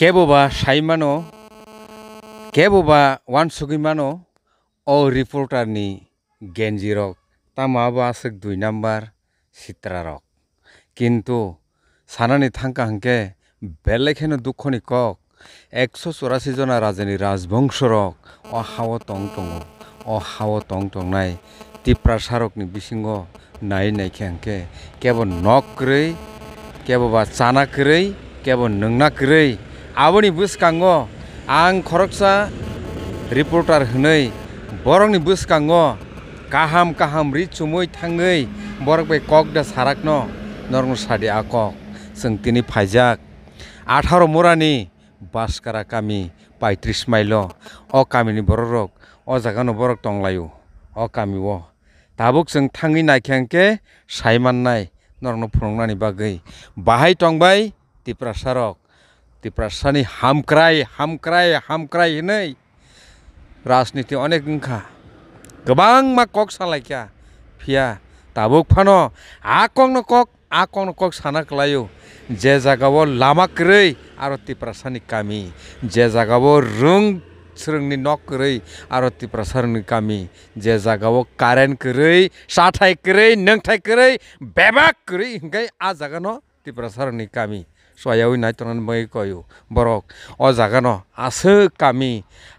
কেবোবা সাইমানো কেবোবা one সুগিমানো ও রিপোর্টারনি গেঞ্জিরক তামাবা আছে দুই number rock কিন্তু সানানি থাঙ্কা হাঙ্কে বেলেগেন দুঃখনি কক একশো চৌরাশি জনা রাজনী রাজবংশ রক অ হাও টং টং অ হাও টং টং নাই তিপ্রা সারকনি বিসিঙ্গ নাই নাইখে হাঙ্কে কেবল নকরৈ কেববা চানাকরৈ কেবল নংনাকরৈ আবনি বুসকাঙ্গ আং খরকসা রিপোর্টার হই বরং বুসকাঙ্গ কাহাম কাহাম রিচুমই থাঙ্গই বরক বে কক দা সারাকন নরং সাদে আকক সঙ্গিনী ফাইজাক আঠারো মোরানী বাসকারা কামি পাইত্রিশ মাইল অ কামিনী বড়রক অ জাগানো বরক টংলায়ু অ কামি ও তাবুক যেন থাঙ্গি নাইখ্যাংকে সাইমান্নাই নরং ফুরংনানী বাকে বাহাই টংবাই টিপ্রাসারক टिप्रासानि हामक्राय हामक्राय हामक्राय नै राजनीति अनेक ओंखा गोबां मा कक सालायखिया फिया ताबुक फानो आकंनो कक आकंनो कक सानक लायो जे जागाव लामा करै आरो टिप्रासानि कामि जे जागाव रुंग सुरंगनि नक करै आरो टिप्रासारनि कामि जे जागाव कारेन्ट करै साथाय करै नोंथाय करै बेबाक करै हिंगाय आ जागानो टिप्रासारनि कामि সয়াও নাই তখন মই কয়ো বরক অ জাগান আসো কামি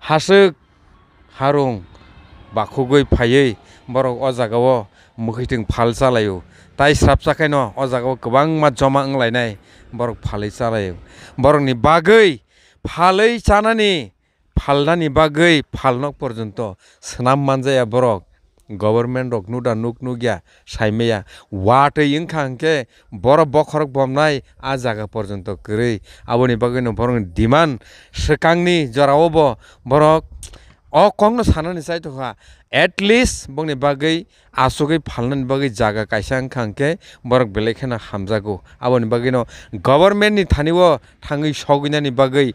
হাসো হারং বাখুগৈ ফাयै বরক অ জাগাও মুখৈथिं ফাল চালায়ো তাই স্রাব চাকাইন অ জাগাও গোबां মাত জমা ওंलायनाय বরক ফাलै চালায়ো বরকनि বাगै ফাलै চানাनि ফালনাनि বাगै ফালনক পর্যন্ত সোনাম মানজায়া বরক गभर्नमेन्ट रक नुदा नुक नुगिया साइमेया वाटे इंखा हंके बर बखरक बमनाय आ जागा पर्यन्त करै आबनि बगैन बरं डिमान्ड सकांनि जरावबो बरक अ कङ्गो सानानि चाहिँ तखा एटलिस्ट बङ्ने बागै आसुगै फाल्नानि बागै जागा काइसां खांके बरक बेलेखेना हामजागौ आबनि बागै न गभर्नमेन्टनि थानिव थाङै सगिनानि बागै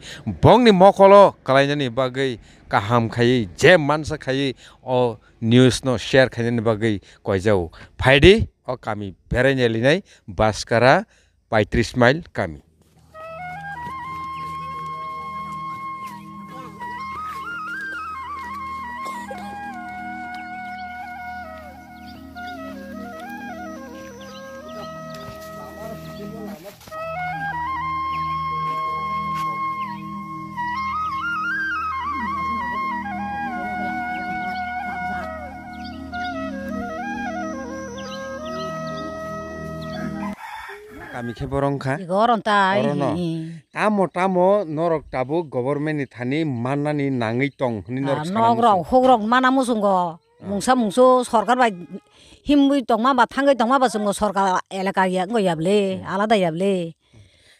बंनि मखल' खालायनानि बागै काहाम खायै जे मानसा खायै अ निउस न शेयर खायनानि बागै कयजाव फायदि अ कामि बेरायनाय लिनाय बासकारा पैत्रिस माइल कामि ଲକ୍ଷେ ବରଂଖା ମୋଟାମ ନରକ ଟାବୁ নাঙি ଥାନି ମାନାନି ନାଙ୍ଗି ଟଙ୍ଗାମୁ মূংসা মূংস সরকার বাই হিম বুই তংমা বা থাঙ্গে তংমা বাসং সরকার এলাকা গিয়া গইয়াবলে আলাদা ইয়াবলে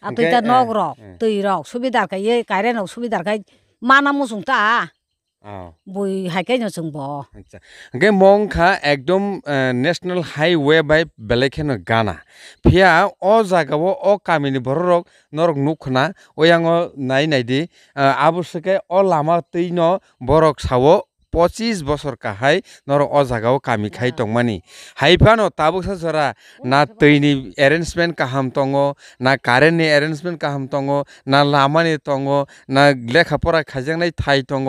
আর তুই তা নগর তুই রক সুবিধার কাই কাইরে নক মানা মুসুং তা বই হাইকে যাওঁ ব আচ্ছা গে মংখা একদম নেশ্যনেল হাইৱে বাই বেলেগ গানা ফিয়া অ জাগাব অ কামিনী ভৰক নৰক নুখনা ঐ আঙ নাই নাই দি অ লামা তৈ ন বৰক চাব পঁচিশ বছর কাহাই নর অজাগাও কামি খাই হ্যাঁ। টংমানি হাইফানো তাবুকসা সরা না তৈনি এরেঞ্জমেন্ট কাহাম তঙ না কারেন্টনি এরেঞ্জমেন্ট কাহাম তঙ না লামানি তঙ না লেখা পড়া খাইজাংনাই থাই তঙ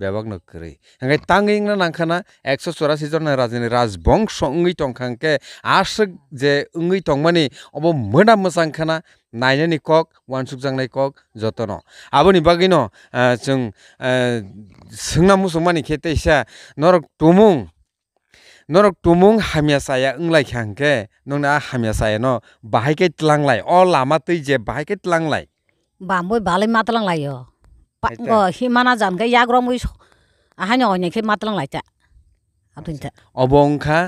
বেবাগনো করি হাঙ্গাই তাঙ্গিংনা নাংখানা একশো চৌরাশি জন রাজনী রাজবংশ উঙ্গি টংখাংকে আশ যে উঙ্গি টংমানি অব মোনা মোসাংখানা নাইনানি কক ওয়ানসুকজাংনাই কক যতন আবনি বাগিনো जों सोंना मुसुमानि खेतेसा नरक तुमुं नरक तुमुं हामिया साया ओंलाय खांखे नोंना हामिया साया न बाहायखे लांलाय अ लामा तै जे बाहायखे लांलाय बामबो बालाय मात लांलाय हिमाना जानगे याग्रमै आहानि अनेखे मात लांलाय ता अबंखा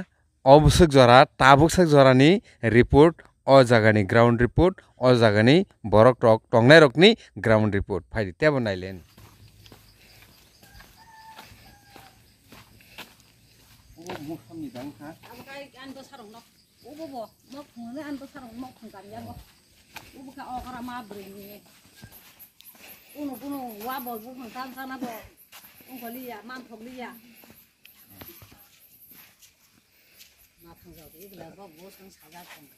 অবশ্যক জরা তাবক জরানি রিপোর্ট अ जागानि ग्राउन्ड रिपोर्ट अ जागानि बरक टक टंनाय रकनि ग्राउन्ड रिपोर्ट फाइदि तेबो नायलेन uno uno wa bo bu kan tan sana bo un ko liya man thok liya ma thang jao de la bo bo sang sa ja thang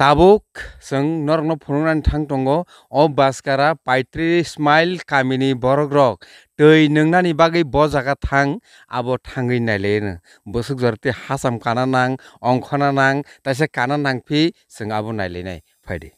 তাবুক সং নরগ্ন ফুরুনান ঠাং টঙ্গ অ বাসকারা পাইত্রি স্মাইল কামিনি বরগ তৈ নংনানি বাগে ব জাগা থং আব থাঙ্গি নাইলে বসুক জরতে হাসাম কানা নাং অংখনা নাং তাইসে কানা নাংফি সং আবো নাইলে নাই ফাইদে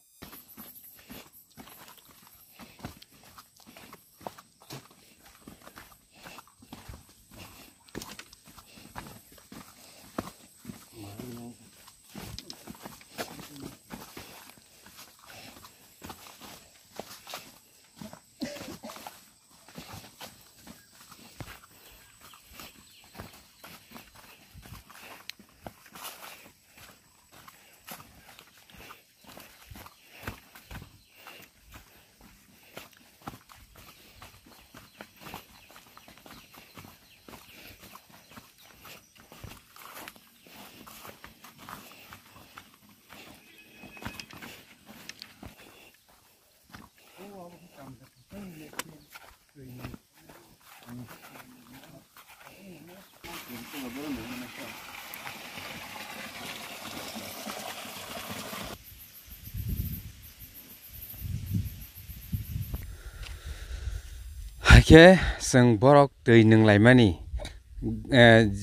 खे जों बरक दै नोंलायमानि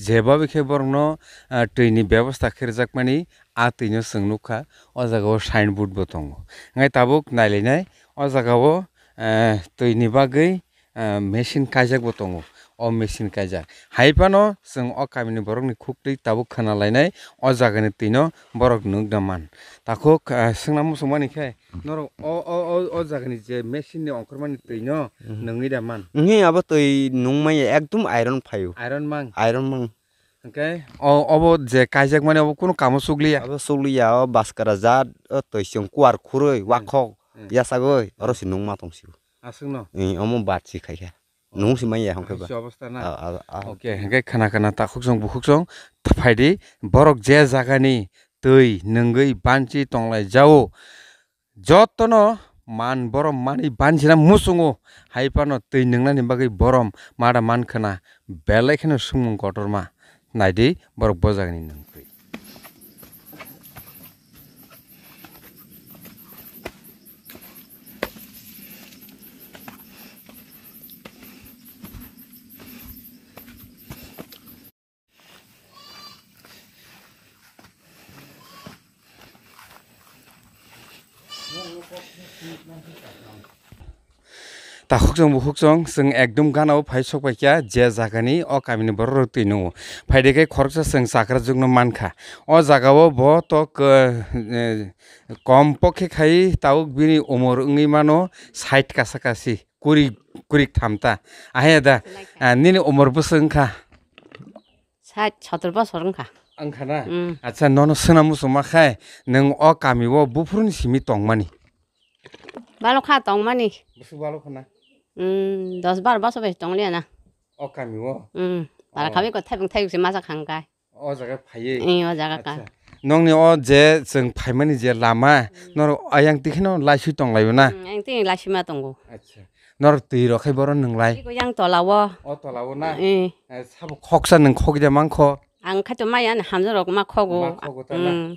जेबा बेखे बरकनो दैनि बेबस्था खेरजाकमानि आ दैनो सोंनुखा अ जागाव साइन बोर्डबो दङ ओंखाय ताबुक नायलायनाय अ जागाव दैनि बागै मेचिन कायजाकबो दङ अ मेचिन कायजा हाइपानो जों अ कामिनि बरकनि खुक्ति ताबुक खाना लायनाय अ जागानि तिनो बरक नुगदामान ताखौ सोंना मुसुमानिखाय नर अ अ अ अ जागानि जे मेचिननि अंखरमानि तिनो नोंनि दामान नोंनि आबो तै नोंमाय एकदम आयरन फायो आयरन मां आयरन मां ओमफ्राय अब जे कायजाक माने अब कुनु कामो सुगलिया अब सुगलिया अब बासकारा जात तैसिं कुवार खुरै वाखक यासागै अरसि नोंमा तंसिउ आसुं न Amo बातसि खायखा nung si maya hong k e h a s a oke h e n o k e khana k a n a ta khuksong bu khuksong t a p a i d i borok je z a k a n i tui nungui g banchi tonglai j a u jotono man borom mani a n b c मान ब u म मानि बानसिना मुसुङो ह n इ प ा न ो तै नोंनानि बागै ब a n मादा मानखोना ब े ल u n g kotor ma, n a म ा नायदि बरक ब ज ा ni n न n g তাখকজং বুখকজং जों एकदम गानाव फाइ सकबायखिया जे जागानि अ कामिनि बर रोतै नङो फाइदेखे खरसा जों जाग्राजोंनो मानखा अ जागाबो ब तक कम पखे खाइ ताव बिनि उमर ओङै मानो साइड कासाकासि कुरि कुरि थामता आहे दा निनि उमर बोसोंखा साइड सतर बसर ओंखा ओंखा ना आच्छा नन सोना मुसुमाखाय नों अ कामिबो बुफुरनि सिमि तंमानि बालखा तंमानि बुसु बालखा ना 음, 너서바로봐서봐동네 나. 어감이 고. 음, 바로가면거태평태국시마사간 가. 어자가파 이. 응, 어자가 가. nong ni o je chung phaimani je lama nor ayang tikhin no laisu tong layo na ayang tikhin laisu ma tong go acha nor tui ro khai boron nung lai ko yang to lawo o to lawo na eh sab khoksa nung khok je mang kho ang kha to ma yan hamja ro ma kho go ma kho go ta na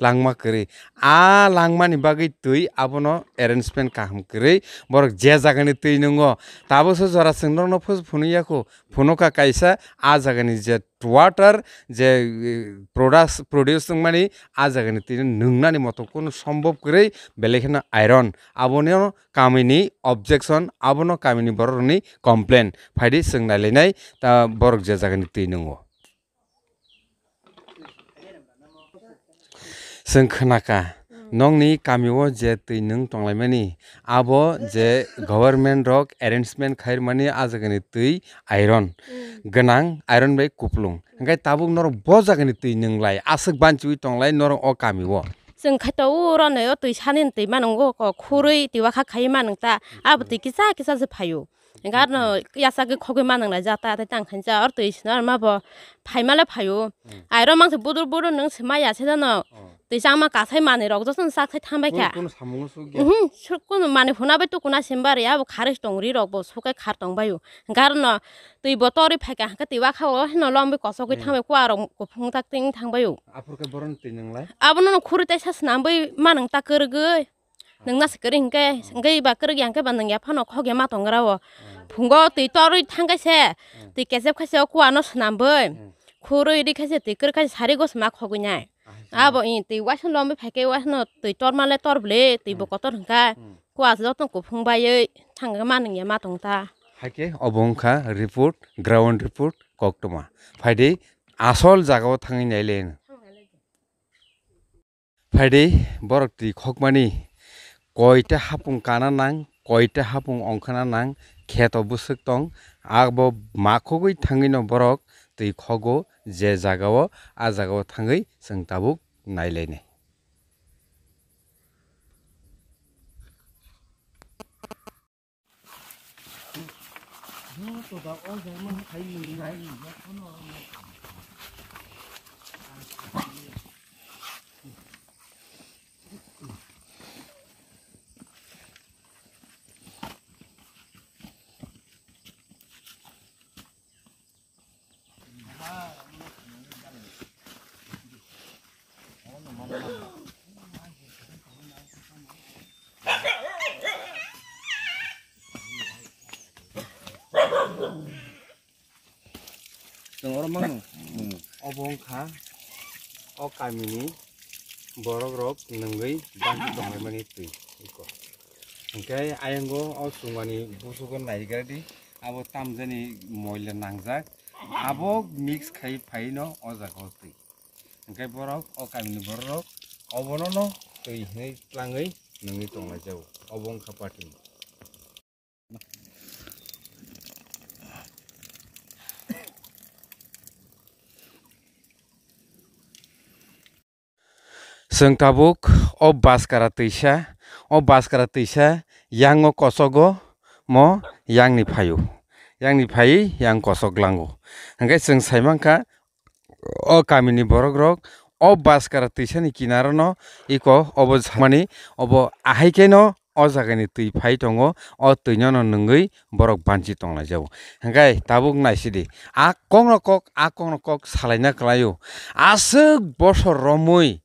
langma kwrwi ah langmani bagwi twi abono arrangement kaham kwrwi borok je jagani twi nungo taboso jora chwngrokno phunu yaku phunoka kaisa ah jagani je water যে product produce মানে আ জায়গানি তিনি নোংনানি মতো কোনো সম্ভব করে বেলেগেন iron আবনেও কামিনি objection আবনো কামিনি বরনি complain ফাইডি সোংনাইলাইনাই তা বরক যে জায়গানি তুই নঙ্গো जों खोनाखा नंनि गामियाव जे दै नों दंलायमानि आब' जे गभर्मेन्ट रक एरेन्जमेन्ट खायरमानि आजागनि दै आइरन गनां आयरन बै कुप्लुं गाय ताबुक नर ब जागनि दै नोंलाय आसोक बान्चिवि दंलाय नर अ गामियाव जों खायथाव रनायाव दै सानै दै मानांगौ खुरै दैवा खाखायो मानों दा आबो दै किसा किसासो फायो engar no yasa g i k o g w e manang la jata ta tang khan ja ar to is i na ma bo p a i ma la p a y o ai ro mang se budur budur nang se ma ya se da no ti tang sang ma kasai ma san sak ba ni rogdo kya. se তো ইসা আমা কাছাই মানে rock য খ n সাকসাই থামবাই a া i ু ম কোন মানে ফোনাবাই তো ক r ন া স ে b ব া র ইয়া খ া t ে স টংরি রকব স ক a k খার ট ং ব া য ় o ক i র ণ তুই বতরে ফাইকা a াঁ ক e তিবা খাও ko ন ল ম ্ t a কসকই থামবাই কুয়া রক k ফ ুং তাক তিং থাংবায়ু n ব ন ো খুরি ত a s a া স নামবাই মানং তাক করগৈ nung na sakari hingke hingke ba kiri yang ke ba nung ya pano kho ge ma tong rawo phungo ti torui thang kai se ti kesep kai se ku ano snam boi khurui ri kai se ti kiri kai sari go sma kho gunya abo in ti wasan lom bi phake wasan ti tor ma le tor ble ti bo ko tor hingka ku as lo tong ku phung ba ye thang ge ma nung ya ma tong ta hake obongkha report ground report koktoma phaide asol jagao thangi nailen phaide borok ti khokmani কইটা হাপুং কানা নাং কইটা হাপুং অংখানা নাং খেত অবশ্যক তং আব মাখগৈ থাঙিন বরক তুই খগো যে জাগাও আ জাগাও থাঙি সং তাবুক নাইলাইনে जों अर मांनो अबंखा अ कामिनि borok rok nunggui bantu dongai mani tui iko angkai ayango o sungani busugon naigar di abo tamjani moile nangjak abo mix khai phai no o jago tui angkai borok o kamini borok obono no tui hinei tlangui nunggui tonglai jau obong khapatim seng tabuk o baskara tisha o baskara yang yango kosogo mo yang ni payu yang ni payi yang kosog lango hangkai sung saimangka o ni borok rok o baskara tisha ni kinaro no iko obo mani obo ahai no o jagani tui payi tongo o tuinono nungui borok tong la jau angkai tabuk na a akong rokok a rokok kok salaina asuk bosor romui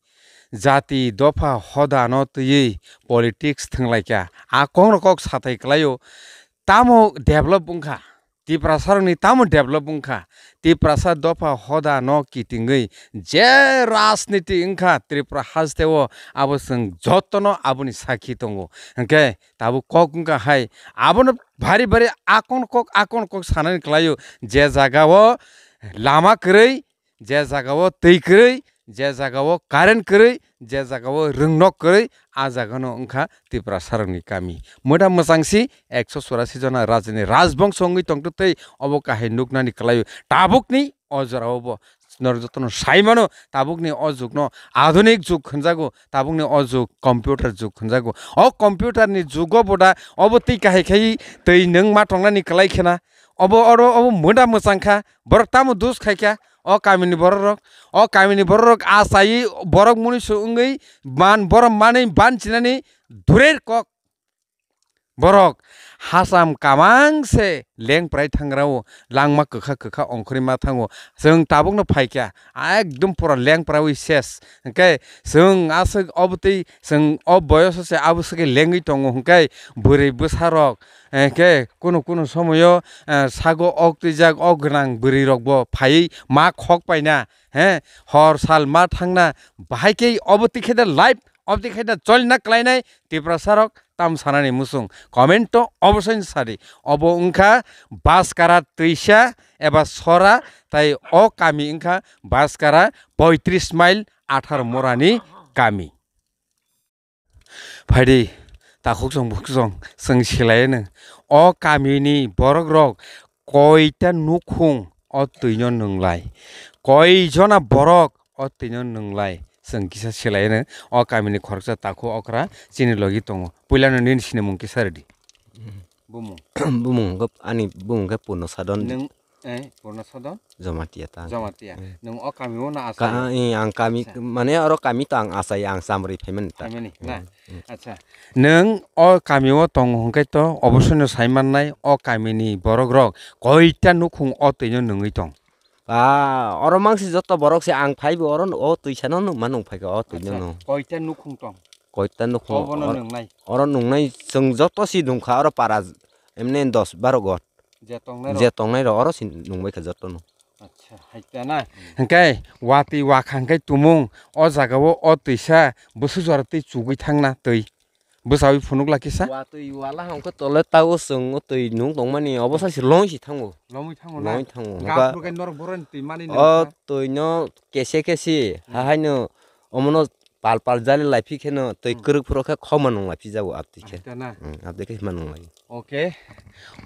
जाति दफा हदानत यै politics थांलायखा आखं रखक साथायख्लायो तामो develop बुंखा ती प्रासारनि तामो develop बुंखा ती प्रासार दफा हदा न किटिङै जे राजनिति ओंखा त्रिपुरा हाजतेव आबो जों जतन साखी साखि के ओंखे दाबो कक ओंखा हाय आबोनो भारी भारी आकन कक आकन कक सानानै खालायो जे जागाव लामा खोरै जे जागा तै दैखोरै जे जागाव कारण करै जे जागाव रोंनक करै आ जागानो ओंखा त्रिपुरा सारंनि कामि मोदा मोजांसि एकस' सरासि जना राजनि राजबंस अंगै तंगो अब काहे नुकनानि खालायो टाबुकनि अजरावबो नरजतन साइमानो टाबुकनि अजुग न आधुनिक जुग खनजागो टाबुकनि अजुग कम्पिउटार जुग खनजागो अ कम्पिउटारनि जुगो बोडा अब तै काहे खै तै नों मा टंनानि खालायखेना अब अर अब मोदा मोजांखा बर तामो दुस खायखा अकामिनी बररक अकामिनी बरक आसाई बरक मुनि सुङै बान बरम मानै बान चिनानी धुरेर क borok hasam kamang se leng prai thangrao langma kakha kakha onkhri ma thango jeng tabung no phaikya ekdom pura leng prao ses ke jeng asog obti jeng ob boyos se abusake lengi tongo hunkai bure busarok ke kono kono somoyo sago okti jak ognang buri rokbo phai ma khok paina he hor sal ma thangna bhaikei obti khede life obti khede chol na klainai tiprasarok তাম সানানি মুসুং comment অবশ্যই সারি of ওংখা বাস কারা তৈসা এবার সরা তাই অ কামি ওংখা বাস কারা পঁয়ত্রিশ মাইল আঠার মরানি কামি ফাইডি তাকুকসং ভুকসং সং সেলায়নো অ কামিনি বরক রক কয়টা নুখুং অ তৈন নংলাই কয়জনা বরক অ তৈন নংলাই sang kisah sila ini, oh kami ini korupsi takhu okra sini lagi tunggu, pilihan ini sini mungkin sari di, Bumung, bumung, gak, ani bumbung gak puno sadon, neng, eh puno sadon, zomatia tan, zomatia, eh. neng oh kami mana asal, eh, kami yang kami, mana ya orang kami tang asal yang samri payment, payment, eh. nah, acha, neng oh kami mau tunggu hongkai to, obusunya saiman nai, oh kami ini borogrog, koi tanukung otenya neng itu tung. অর মাংসি যত বরক সে আং five অরন ও তুই সানো নুমা নুফাইকে অ তুই no আচ্ছা, কয়টা নুখুং তং কয়টা নুখুং অর নুংনাই जों যত সি নুখা অর পারা এমনে 10 12 গট জেতংনাই র অর সি নুংবাইকে যত নু আচ্ছা হাইতা না হ্যাঁ ওয়াতি ওয়াখাঙ্কাই তুমুং অ জাগাও অ তৈসা বসু জরাতে চুগই থাংনা তৈ busawi phunuk lakisa wa tu iwala hamko tole tawo sung tu nung tong mani obosa si long si tango. long tango. long thango ga pro kan oh, tu no kese kese ha ha omono pal pal jale laifi ke no tu hmm. kuruk pro ka khoman nong laifi jawo ap ke abdi ke man nong lai oke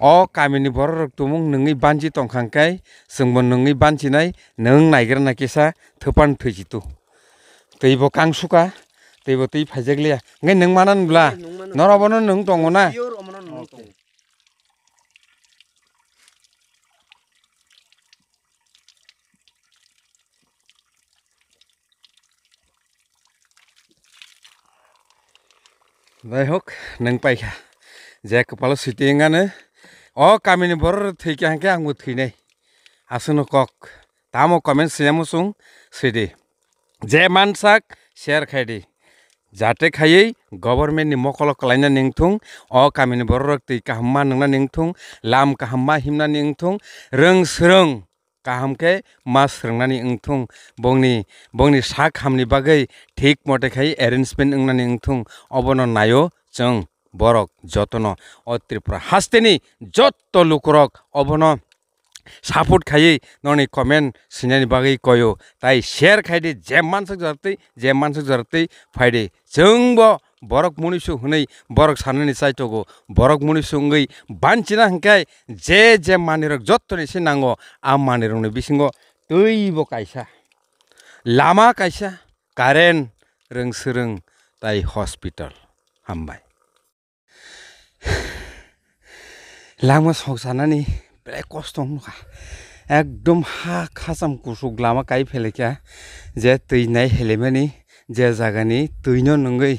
o kamini borok tumung nungi banji tong khang kai sungbon nungi banji nai neng naigra na kisa thupan thuji tu tui bo suka tebo tei phajakliya ngai nang manan bla norabon nang tongo na যাই হোক নং পাইখা যে কপালো সিটিংানো অ কামিনী বর থৈকে হাঁকে আঙু থৈনাই আসুন কক তামো কমেন্ট সিয়ামো সুং সিডি যে মানসাক শেয়ার খাইডি जाहाथे खायै गभर्नमेन्टनि मकलक लायना नोंथुं अ गामिनि बर' रक्ति काहामा नोंना नोंथुं लाम काहामा हिमना नोंथुं रों सोरों काहामखे मा सोलोंनानै ओंथुं बंनि बंनि सा खामनि बागै थिग मथेखाय एरेन्जमेन्ट ओंनानै ओंथुं अबन नायो जों बरक जतन अ त्रिपुरा हास्तेनि जत्त लुकरक अबन सापोर्ट खाइ नै कमेन्ट सिनानी बागे कयो ताई सेयर खाइदे जे मान्छे जरतै जे मान्छे जरतै फाइदे जों बरक मुनिसु हुनै बरक सानानी चाइतोगो बरक मुनिसु उंगै बानचिना हंकाय जे जे मानिरक जत्तनि से नांगो आ मानिरनो बिसिङो तै ब कायसा लामा कायसा कारेन रंगसरंग ताई हॉस्पिटल हमबाय लामो सोंग বেলেগ কষ্ট নোখা একদম হা হাচাম কুচুগলা আমার কাই ফেলেকা যে তৈ নাই হেলেমানি যে জাগানি তৈন নঙ্গই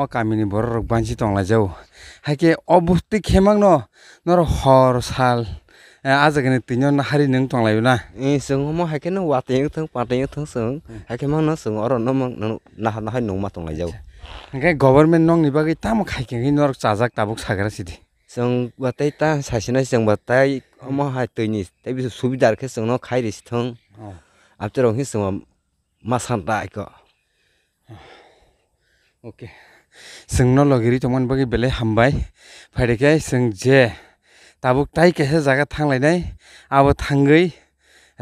অ কামিনি বড় রক বাঞ্ছি টংলা যাও হাকে অবস্তি খেমাং নর হর সাল আজাগানি তৈন না হারি নং টংলাইও না ই সঙ্গ ম হাকে না ওয়াতে থং পাতে না সঙ্গ অর নম না নং মা টংলাই যাও হাকে গভর্নমেন্ট নং নিবাগে তাম খাইকে নর চাজাক টাবুক সাগরা সিদি जोंबाथाय दा सासेना जोंबाथाय महा दैनि दा बे सुबिदारखौ जोंनाव खायरिसि थं आफ्टारावहै जोंहा मा सानदा इखौ अके जोंनाव लगेरि तमान बागै बेले हामबाय फायदेखाय जों जे दाबो ताइ केसे जागा थांलायनाय आबो थाङै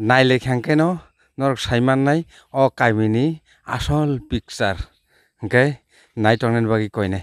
नायलायखांखायन नरक सायमाननाय अ कामिनि आसल पिक्चार ओंखाय नायटंनायनि बागै कयनाय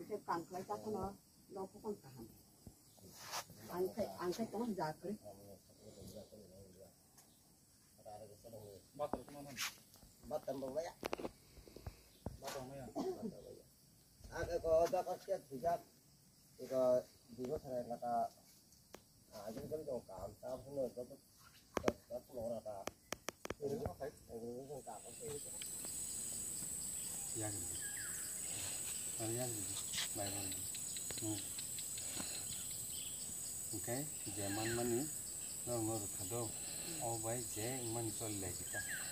이제 깡크가 있다구나. 너무 깡크가 한 앙크, 앙크 동안 자크. 맞다, 그만. 맞다, 뭐야? 맞다, 뭐야? 아, 그거, 나가 시야 주작. 이거, 이거 사람 갖다. 아, 지금 좀 감사. 오늘 저도, 저도, 저도 오라다. 이거, 이거 좀 감사. 이야기입니다. ओके जे मान मानी नोर खादो ओ भाई जे मन चल लागिता